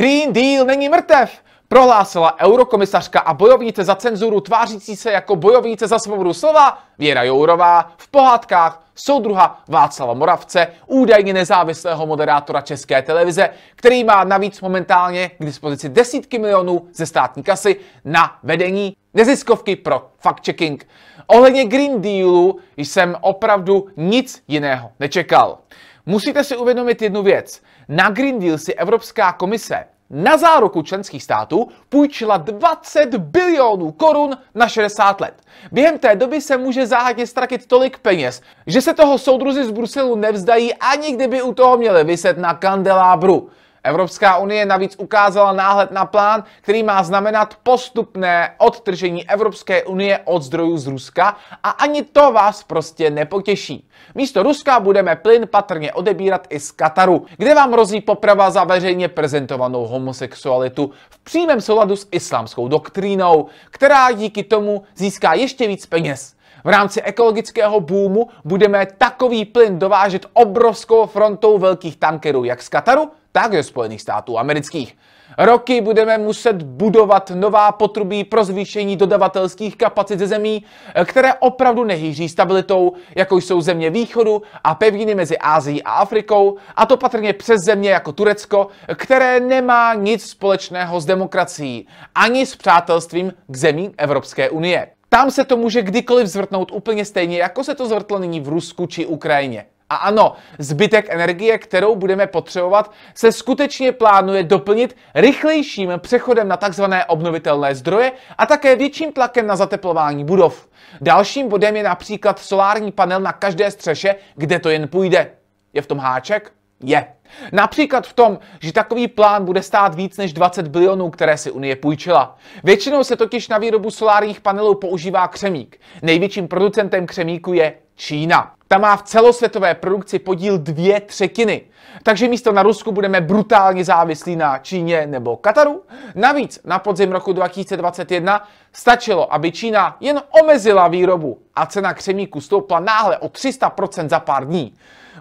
Green Deal není mrtev, prohlásila eurokomisařka a bojovnice za cenzuru tvářící se jako bojovnice za svobodu slova Věra Jourová v pohádkách soudruha Václava Moravce, údajně nezávislého moderátora České televize, který má navíc momentálně k dispozici desítky milionů ze státní kasy na vedení neziskovky pro fact-checking. Ohledně Green Dealu jsem opravdu nic jiného nečekal. Musíte si uvědomit jednu věc. Na Green Deal si Evropská komise na záruku členských států půjčila 20 bilionů korun na 60 let. Během té doby se může záhadně ztratit tolik peněz, že se toho soudruzi z Bruselu nevzdají ani kdyby u toho měli vyset na kandelábru. Evropská unie navíc ukázala náhled na plán, který má znamenat postupné odtržení Evropské unie od zdrojů z Ruska a ani to vás prostě nepotěší. Místo Ruska budeme plyn patrně odebírat i z Kataru, kde vám rozí poprava za veřejně prezentovanou homosexualitu v přímém souladu s islámskou doktrínou, která díky tomu získá ještě víc peněz. V rámci ekologického boomu budeme takový plyn dovážet obrovskou frontou velkých tankerů jak z Kataru, tak je Spojených států amerických. Roky budeme muset budovat nová potrubí pro zvýšení dodavatelských kapacit ze zemí, které opravdu nehýří stabilitou, jako jsou země východu a pevniny mezi Ázií a Afrikou, a to patrně přes země jako Turecko, které nemá nic společného s demokracií ani s přátelstvím k zemím Evropské unie. Tam se to může kdykoliv zvrtnout úplně stejně, jako se to zvrtlo nyní v Rusku či Ukrajině. A ano, zbytek energie, kterou budeme potřebovat, se skutečně plánuje doplnit rychlejším přechodem na tzv. obnovitelné zdroje a také větším tlakem na zateplování budov. Dalším bodem je například solární panel na každé střeše, kde to jen půjde. Je v tom háček? Je. Například v tom, že takový plán bude stát víc než 20 bilionů, které si Unie půjčila. Většinou se totiž na výrobu solárních panelů používá křemík. Největším producentem křemíku je Čína ta má v celosvětové produkci podíl dvě třetiny. Takže místo na Rusku budeme brutálně závislí na Číně nebo Kataru. Navíc na podzim roku 2021 stačilo, aby Čína jen omezila výrobu a cena křemíku stoupla náhle o 300% za pár dní.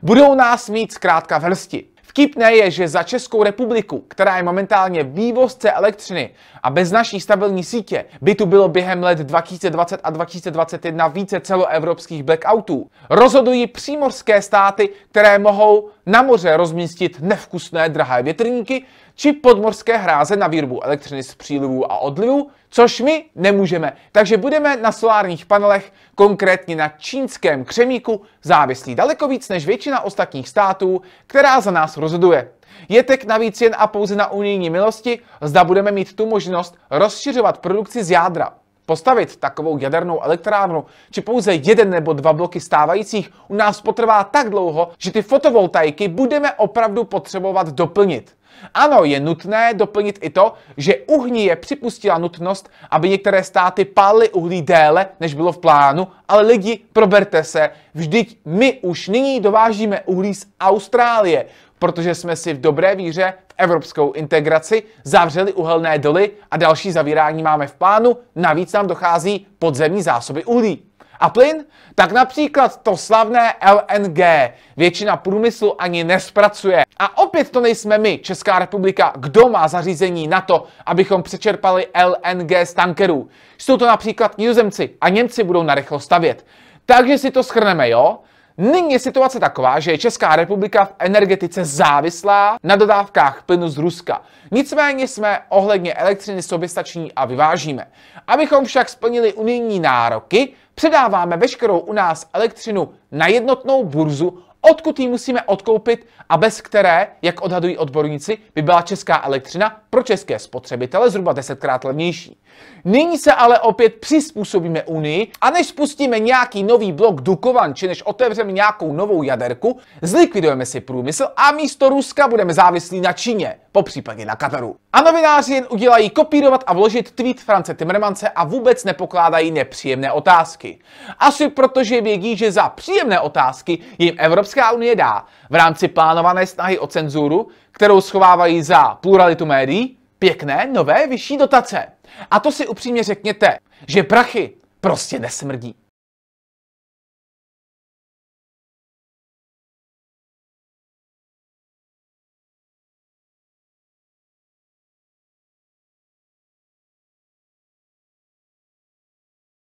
Budou nás mít zkrátka v hrsti. Vtipné je, že za Českou republiku, která je momentálně vývozce elektřiny a bez naší stabilní sítě by tu bylo během let 2020 a 2021 více celoevropských blackoutů, rozhodují přímorské státy, které mohou na moře rozmístit nevkusné drahé větrníky či podmorské hráze na výrobu elektřiny z přílivů a odlivů, což my nemůžeme. Takže budeme na solárních panelech, konkrétně na čínském křemíku, závislí daleko víc než většina ostatních států, která za nás rozhoduje. Je tak navíc jen a pouze na unijní milosti, zda budeme mít tu možnost rozšiřovat produkci z jádra. Postavit takovou jadernou elektrárnu, či pouze jeden nebo dva bloky stávajících, u nás potrvá tak dlouho, že ty fotovoltaiky budeme opravdu potřebovat doplnit. Ano, je nutné doplnit i to, že uhní je připustila nutnost, aby některé státy pály uhlí déle, než bylo v plánu, ale lidi, proberte se, vždyť my už nyní dovážíme uhlí z Austrálie, protože jsme si v dobré víře v evropskou integraci zavřeli uhelné doly a další zavírání máme v plánu, navíc nám dochází podzemní zásoby uhlí a plyn, tak například to slavné LNG většina průmyslu ani nespracuje. A opět to nejsme my, Česká republika, kdo má zařízení na to, abychom přečerpali LNG z tankerů. Jsou to například Nizozemci a Němci budou narychlo stavět. Takže si to schrneme, jo? Nyní je situace taková, že je Česká republika v energetice závislá na dodávkách plynu z Ruska. Nicméně jsme ohledně elektřiny soběstační a vyvážíme. Abychom však splnili unijní nároky, Předáváme veškerou u nás elektřinu na jednotnou burzu, odkud ji musíme odkoupit a bez které, jak odhadují odborníci, by byla česká elektřina pro české spotřebitele zhruba desetkrát levnější. Nyní se ale opět přizpůsobíme Unii a než spustíme nějaký nový blok Dukovan, či než otevřeme nějakou novou jaderku, zlikvidujeme si průmysl a místo Ruska budeme závislí na Číně, popřípadně na Kataru. A novináři jen udělají kopírovat a vložit tweet France Timmermanse a vůbec nepokládají nepříjemné otázky. Asi protože vědí, že za příjemné otázky jim Evropská unie dá v rámci plánované snahy o cenzuru, kterou schovávají za pluralitu médií, pěkné nové vyšší dotace. A to si upřímně řekněte, že prachy prostě nesmrdí.